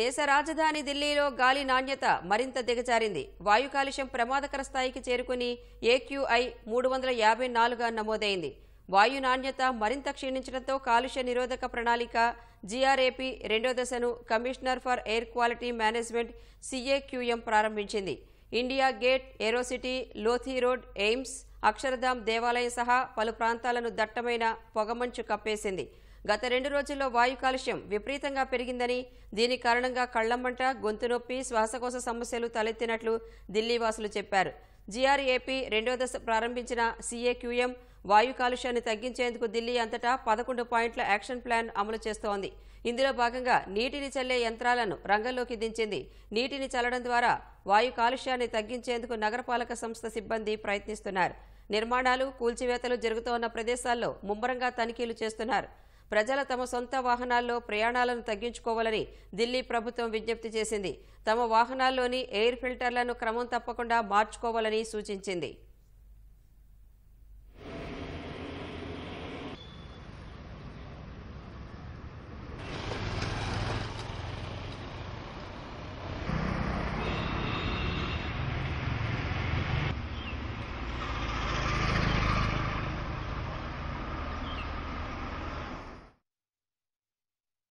దేశ రాజధాని ఢిల్లీలో గాలి నాణ్యత మరింత దిగజారింది వాయు కాలుష్యం ప్రమాదకర స్థాయికి చేరుకుని ఏక్యూఐ మూడు వందల యాభై నాలుగుగా నమోదైంది వాయు నాణ్యత మరింత క్షీణించడంతో కాలుష్య నిరోధక ప్రణాళిక జీఆర్ఏపీ రెండో దశను commissioner for air quality management CAQM ప్రారంభించింది India Gate Aerocity Lodhi road AIIMS Akshardham దేవాలయం సహా పలు ప్రాంతాలను దట్టమైన పొగమంచు కప్పేసింది గత రెండు రోజుల్లో వాయు కాలుష్యం విపరీతంగా పెరిగిందని దీని కారణంగా కళ్లమ్మంట గొంతు నొప్పి శ్వాసకోశ సమస్యలు తలెత్తినట్లు ఢిల్లీవాసులు చెప్పారు జీఆర్ఏపీ రెండో దశ ప్రారంభించిన సీఏక్యూఎం వాయు కాలుష్యాన్ని తగ్గించేందుకు ఢిల్లీ అంతటా పదకొండు పాయింట్ల యాక్షన్ ప్లాన్ అమలు చేస్తోంది ఇందులో భాగంగా నీటిని చల్లే యంత్రాలను రంగంలోకి దించింది నీటిని చల్లడం ద్వారా వాయు కాలుష్యాన్ని తగ్గించేందుకు నగరపాలక సంస్థ సిబ్బంది ప్రయత్నిస్తున్నారు నిర్మాణాలు కూల్చివేతలు జరుగుతోన్న ప్రదేశాల్లో ముమ్మరంగా తనిఖీలు చేస్తున్నారు ప్రజల తమ సొంత వాహనాల్లో ప్రయాణాలను తగ్గించుకోవాలని ఢిల్లీ ప్రభుత్వం విజ్ఞప్తి చేసింది తమ వాహనాల్లోని ఎయిర్ ఫిల్టర్లను క్రమం తప్పకుండా మార్చుకోవాలని సూచించింది